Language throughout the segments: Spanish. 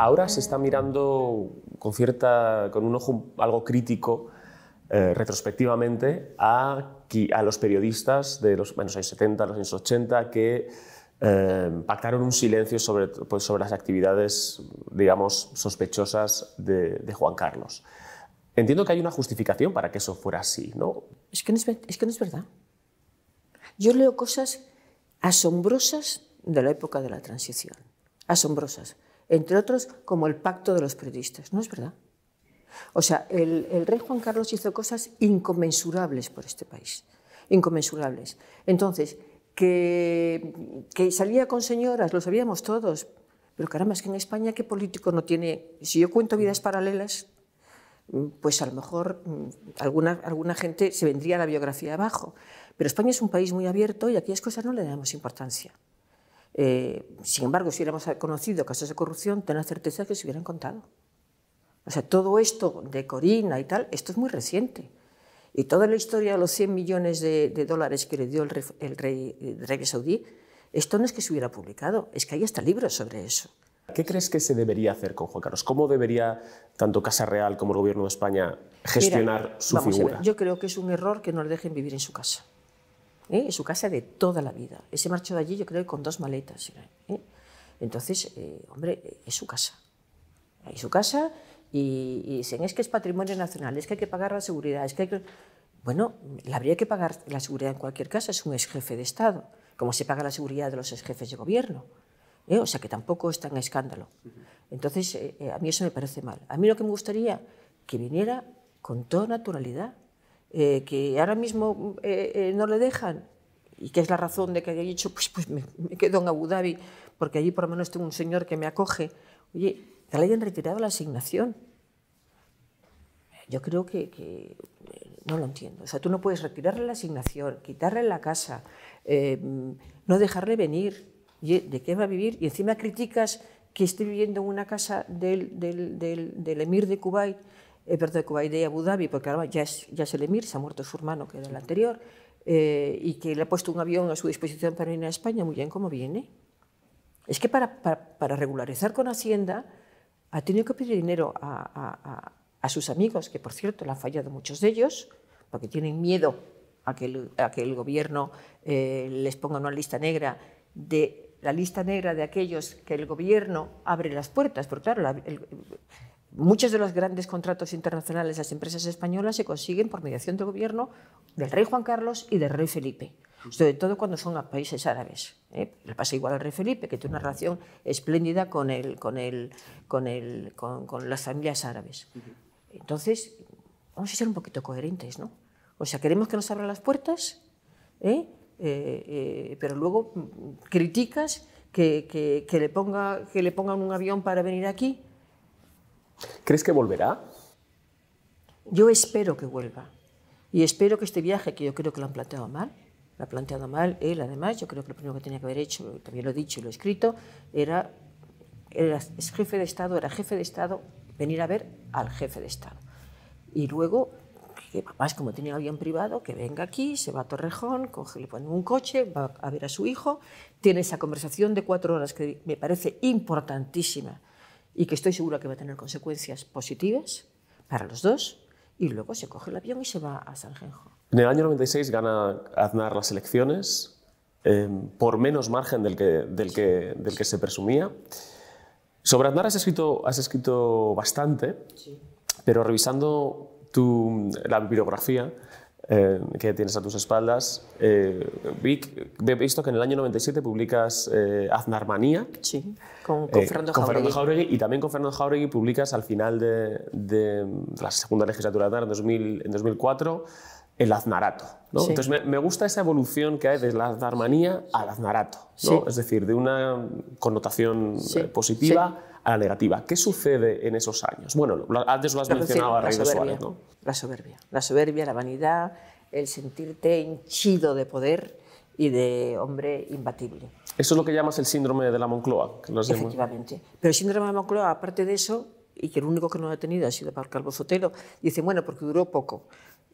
Ahora se está mirando con, cierta, con un ojo algo crítico eh, retrospectivamente a, los periodistas de los, años 70, los años 80 que eh, pactaron un silencio pues, sobre, las actividades, digamos, sospechosas de, Juan Carlos. Entiendo que hay una justificación para que eso fuera así, ¿no? es, que no es verdad. Yo leo cosas asombrosas de la época de la transición, asombrosas entre otros como el pacto de los periodistas. No es verdad. O sea, el, rey Juan Carlos hizo cosas inconmensurables por este país, inconmensurables. Entonces, que, salía con señoras, lo sabíamos todos, pero caramba, es que en España, ¿qué político no tiene? Si yo cuento vidas paralelas, pues a lo mejor mm, alguna, alguna gente se vendría la biografía abajo. Pero España es un país muy abierto y a aquellas cosas no le damos importancia. Eh, sin embargo, si hubiéramos conocido casos de corrupción, ten la certeza que se hubieran contado. O sea, todo esto de Corina y tal, esto es muy reciente. Y toda la historia de los 100 millones de, dólares que le dio el, rey, Saudí, esto no es que se hubiera publicado, es que hay hasta libros sobre eso. ¿Qué crees que se debería hacer con Juan Carlos? ¿Cómo debería tanto Casa Real como el Gobierno de España gestionar su figura? yo creo que es un error que no le dejen vivir en su casa. ¿eh? es su casa de toda la vida. Ese marchó de allí, yo creo, con dos maletas. ¿eh? Entonces, eh, hombre, es su casa. Es su casa y, dicen, es que es patrimonio nacional, es que hay que pagar la seguridad, es que Bueno, le habría que pagar la seguridad en cualquier casa, es un ex jefe de Estado, como se paga la seguridad de los ex jefes de gobierno. O sea que tampoco es tan escándalo. Entonces, a mí eso me parece mal. A mí lo que me gustaría, que viniera con toda naturalidad eh, que ahora mismo eh, eh, no le dejan y que es la razón de que haya dicho, pues, pues me, quedo en Abu Dhabi porque allí por lo menos tengo un señor que me acoge. Oye, que le hayan retirado la asignación. Yo creo que, no lo entiendo. O sea, tú no puedes retirarle la asignación, quitarle la casa, no dejarle venir. ¿De qué va a vivir? Y encima criticas que esté viviendo en una casa del, del, del, del emir de Kuwait es verdad que y Abu Dhabi, porque ahora ya es, ya el emir, se ha muerto su hermano, que era el anterior, eh, y que le ha puesto un avión a su disposición para ir a España, muy bien, ¿cómo viene? Es que para, para, regularizar con Hacienda ha tenido que pedir dinero a, a, a, sus amigos, que por cierto le han fallado muchos de ellos, porque tienen miedo a que el, a que el gobierno eh, les ponga una lista negra de la lista negra de aquellos que el gobierno abre las puertas, porque claro, el, Muchos de los grandes contratos internacionales de las empresas españolas se consiguen por mediación del gobierno del rey Juan Carlos y del rey Felipe, sobre todo cuando son a países árabes. ¿eh? Le pasa igual al rey Felipe, que tiene una relación espléndida con, con, con, las familias árabes. Entonces, vamos a ser un poquito coherentes, ¿no? O sea, queremos que nos abran las puertas, ¿eh? Eh, pero luego criticas que, que, le ponga, que le pongan un avión para venir aquí ¿Crees que volverá? Yo espero que vuelva. Y espero que este viaje, que yo creo que lo han planteado mal, lo ha planteado mal él además, yo creo que lo primero que tenía que haber hecho, también lo he dicho y lo he escrito, era, era es jefe de Estado, era jefe de Estado, venir a ver al jefe de Estado. Y luego, que papás, como tenía avión privado, que venga aquí, se va a Torrejón, coge, le pone un coche, va a ver a su hijo, tiene esa conversación de cuatro horas que me parece importantísima y que estoy segura que va a tener consecuencias positivas para los dos, y luego se coge el avión y se va a San Sanjenjo. En el año 96 gana Aznar las elecciones em, por menos margen del que, del, que, del que se presumía. Sobre Aznar has escrito, has escrito bastante, pero revisando tu, la bibliografía, eh, que tienes a tus espaldas. Eh, Vic, he visto que en el año 97 publicas eh, Aznarmanía. Sí, con, Fernando Jauregui. Y también con Fernando Jauregui publicas al final de, la segunda legislatura de Aznar, en, en 2004, El Aznarato. Entonces me, gusta esa evolución que hay de la Aznarmanía al Aznarato. Es decir, de una connotación positiva negativa. ¿Qué sucede en esos años? Bueno, antes lo has mencionado a La soberbia, la soberbia, la vanidad, el sentirte hinchido de poder y de hombre imbatible. Eso es lo que llamas el síndrome de la Moncloa. Efectivamente. Pero el síndrome de la Moncloa, aparte de eso, y que el único que no lo ha tenido ha sido Pablo Calvo Sotelo, dice, bueno, porque duró poco.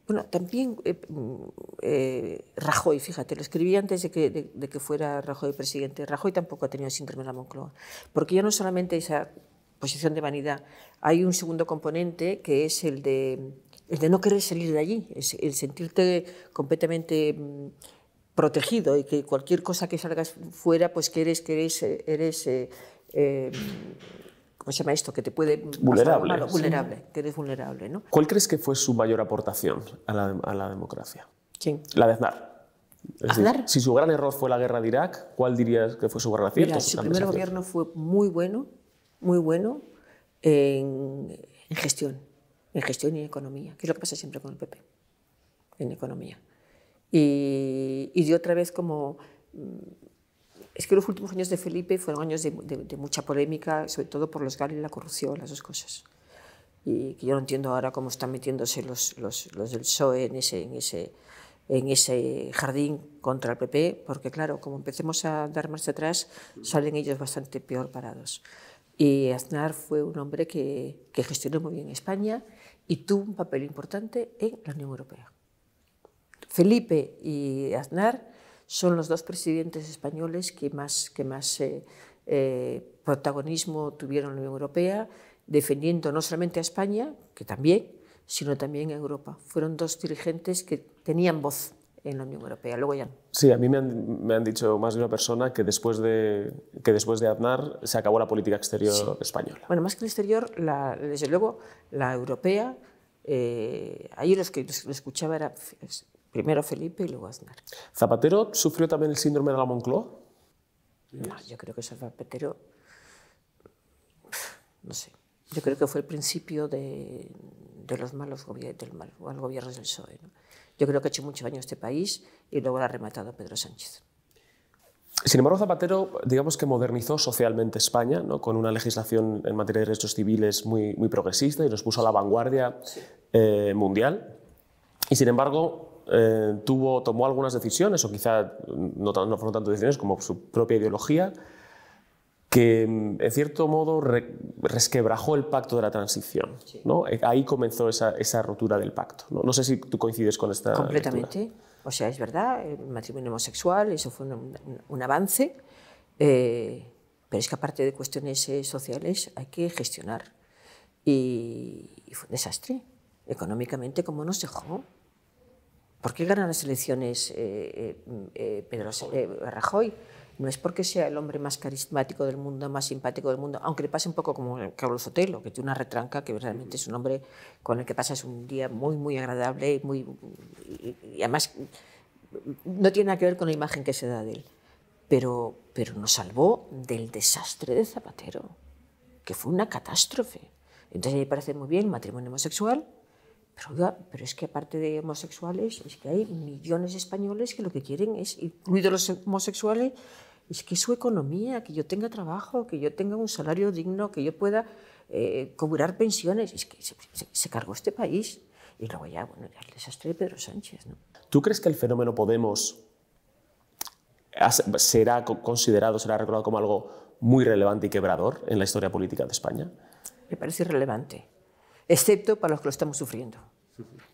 Bueno, también eh, eh, Rajoy, fíjate, lo escribí antes de que, fuera Rajoy presidente. Rajoy tampoco ha tenido síndrome de la Moncloa, porque ya no solamente esa posición de vanidad, hay un segundo componente que es el de, el de no querer salir de allí, el sentirte completamente mm, protegido y que cualquier cosa que salgas fuera, pues que eres, que eres, eh, eres ¿cómo se llama esto? Que te puede... Vulnerable. vulnerable, que eres vulnerable, ¿no? ¿Cuál crees que fue su mayor aportación a la, democracia? ¿Quién? La de Aznar. si su gran error fue la guerra de Irak, ¿cuál dirías que fue su gran acierto? su primer gobierno fue muy bueno, muy bueno en, gestión, en gestión y en economía, que es lo que pasa siempre con el PP, en economía. Y, y dio otra vez como mm, es que los últimos años de Felipe fueron años de, mucha polémica, sobre todo por los gales y la corrupción, las dos cosas. Y que yo no entiendo ahora cómo están metiéndose los, del PSOE en ese, en, ese, en ese jardín contra el PP, porque claro, como empecemos a dar marcha atrás, salen ellos bastante peor parados. Y Aznar fue un hombre que, que gestionó muy bien España y tuvo un papel importante en la Unión Europea. Felipe y Aznar son los dos presidentes españoles que más, que más eh, eh, protagonismo tuvieron en la Unión Europea, defendiendo no solamente a España, que también, sino también a Europa. Fueron dos dirigentes que tenían voz en la Unión Europea. Luego ya. Sí, a mí me han, me han dicho más de una persona que después de, que después de Aznar se acabó la política exterior española. Bueno, más que el exterior, desde luego la europea. Eh, los que, lo escuchaba era Primero Felipe y luego Aznar. ¿Zapatero sufrió también el síndrome de la Moncloa? No, yo creo que Zapatero, no sé, yo creo que fue el principio de, los malos gobiernos, del mal, gobierno del PSOE. Yo creo que ha hecho mucho daño a este país y luego lo ha rematado Pedro Sánchez. Sin embargo, Zapatero, digamos que modernizó socialmente España, ¿no? con una legislación en materia de derechos civiles muy, progresista y nos puso a la vanguardia eh, mundial. Y sin embargo, eh, tuvo, tomó algunas decisiones, o quizá no, no fueron tanto decisiones como su propia ideología, que mm, en cierto modo resquebrajó el pacto de la transición. ¿no? Eh, ahí comenzó esa, esa rotura del pacto. ¿no? ¿no? sé si tú coincides con esta. Completamente. O sea, es verdad, el matrimonio homosexual, eso fue un, avance, eh, pero es que aparte de cuestiones sociales hay que gestionar. Y, fue un desastre, económicamente, como no se dejó. ¿Por qué gana las elecciones eh, eh, eh, Pedro Rajoy? No es porque sea el hombre más carismático del mundo, más simpático del mundo, aunque le pase un poco como Carlos Otelo, que tiene una retranca, que realmente es un hombre con el que pasas un día muy, muy agradable y, muy, y, además no tiene nada que ver con la imagen que se da de él. Pero, pero nos salvó del desastre de Zapatero, que fue una catástrofe. Entonces ahí parece muy bien el matrimonio homosexual, pero, es que aparte de homosexuales, es que hay millones de españoles que lo que quieren es, incluidos los homosexuales, es que su economía, que yo tenga trabajo, que yo tenga un salario digno, que yo pueda eh, cobrar pensiones. Es que se, cargó este país. Y luego ya, bueno, ya el desastre de Pedro Sánchez. ¿no? ¿Tú crees que el fenómeno Podemos será considerado, será recordado como algo muy relevante y quebrador en la historia política de España? Me parece irrelevante excepto para los que lo estamos sufriendo.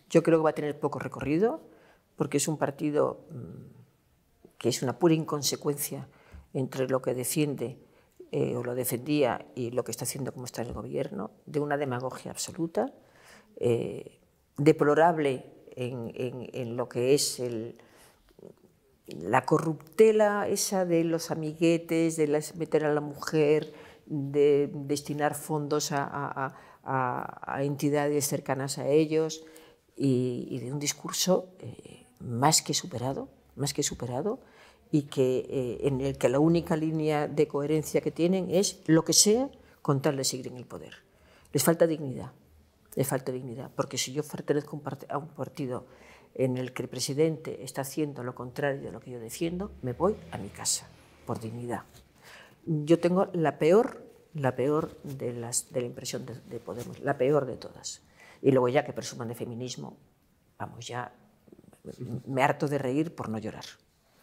Yo creo que va a tener poco recorrido, porque es un partido mm, que es una pura inconsecuencia entre lo que defiende eh, o lo defendía y lo que está haciendo como está el gobierno, de una demagogia absoluta, eh, deplorable en, lo que es la corruptela esa de los amiguetes, de las, meter a la mujer, de destinar fondos a a, entidades cercanas a ellos y, de un discurso eh, más que superado, más que superado, y que, eh, en el que la única línea de coherencia que tienen es lo que sea con tal de seguir en el poder. Les falta dignidad, les falta dignidad, porque si yo pertenezco a un partido en el que el presidente está haciendo lo contrario de lo que yo defiendo, me voy a mi casa, por dignidad. Yo tengo la peor la peor de, las, de la impresión de, Podemos, la peor de todas. Y luego ya que presuman de feminismo, vamos, ya me harto de reír por no llorar.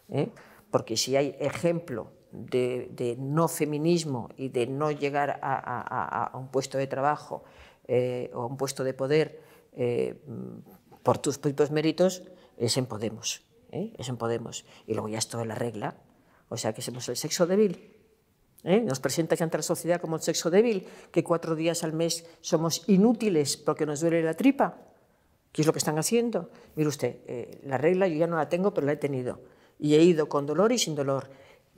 ¿eh? Porque si hay ejemplo de, no feminismo y de no llegar a, un puesto de trabajo eh, o un puesto de poder eh, por tus propios méritos, es en Podemos. Es en Podemos. Y luego ya es toda la regla. O sea que somos el sexo débil ¿eh? Nos presenta que ante la sociedad como el sexo débil, que cuatro días al mes somos inútiles porque nos duele la tripa. ¿Qué es lo que están haciendo? Mire usted, eh, la regla yo ya no la tengo, pero la he tenido. Y he ido con dolor y sin dolor.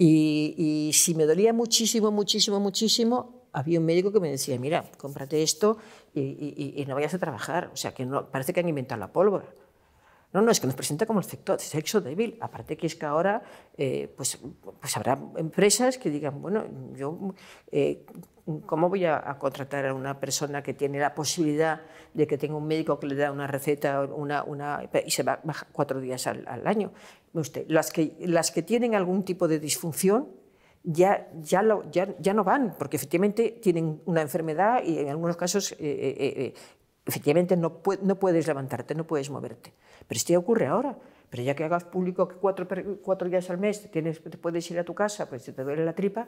Y, si me dolía muchísimo, muchísimo, muchísimo, había un médico que me decía, mira, cómprate esto y, no vayas a trabajar. O sea, que no, parece que han inventado la pólvora. No, no, es que nos presenta como el sector, sexo débil. Aparte que es que ahora eh, pues, pues habrá empresas que digan, bueno, yo eh, ¿cómo voy a, contratar a una persona que tiene la posibilidad de que tenga un médico que le da una receta y se va cuatro días al, año? las, que, las que tienen algún tipo de disfunción ya, ya, ya, no van, porque efectivamente tienen una enfermedad y en algunos casos eh, Efectivamente, no, no puedes levantarte, no puedes moverte. Pero esto ya ocurre ahora. Pero ya que hagas público que cuatro, días al mes te, tienes, te puedes ir a tu casa, pues si te duele la tripa,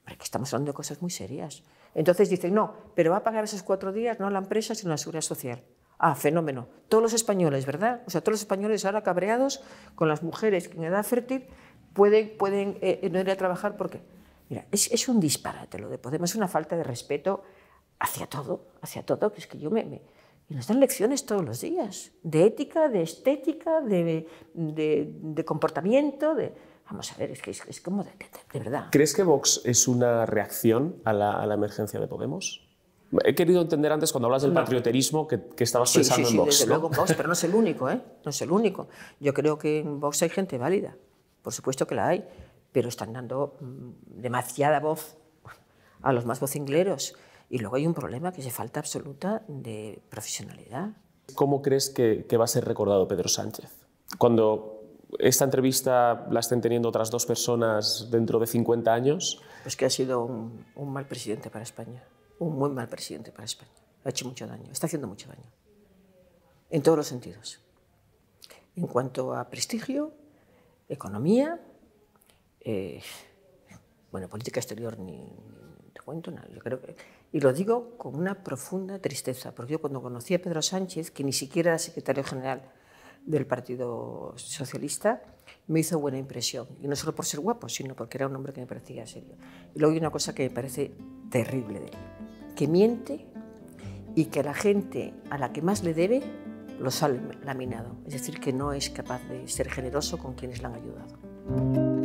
hombre, que estamos hablando de cosas muy serias. Entonces dicen, no, pero va a pagar esos cuatro días no la empresa, sino la seguridad social. Ah, fenómeno. Todos los españoles, ¿verdad? O sea, todos los españoles ahora cabreados con las mujeres que en edad fértil pueden, pueden eh, eh, no ir a trabajar porque... Mira, es, es un disparate lo de Podemos, es una falta de respeto hacia todo, hacia todo, que es que yo me, me y nos dan lecciones todos los días, de ética, de estética, de, de, comportamiento, de... Vamos a ver, es que es, como de, verdad. ¿Crees que Vox es una reacción a la, a la, emergencia de Podemos? He querido entender antes cuando hablas del patrioterismo que, que estabas en pensando sí, sí, Desde luego Vox, pero no es el único, ¿eh? No es el único. Yo creo que en Vox hay gente válida, por supuesto que la hay, pero están dando mm, demasiada voz a los más vocingleros. Y luego hay un problema que es falta absoluta de profesionalidad. ¿Cómo crees que, va a ser recordado Pedro Sánchez? Cuando esta entrevista la estén teniendo otras dos personas dentro de 50 años? Pues que ha sido un, mal presidente para España, un muy mal presidente para España. Ha hecho mucho daño, está haciendo mucho daño, en todos los sentidos. En cuanto a prestigio, economía, eh, bueno, política exterior ni, ni te cuento nada. Yo creo que y lo digo con una profunda tristeza, porque yo cuando conocí a Pedro Sánchez, que ni siquiera era secretario general del Partido Socialista, me hizo buena impresión. Y no solo por ser guapo, sino porque era un hombre que me parecía serio. Y luego hay una cosa que me parece terrible de él, que miente y que a la gente a la que más le debe lo ha laminado. Es decir, que no es capaz de ser generoso con quienes le han ayudado.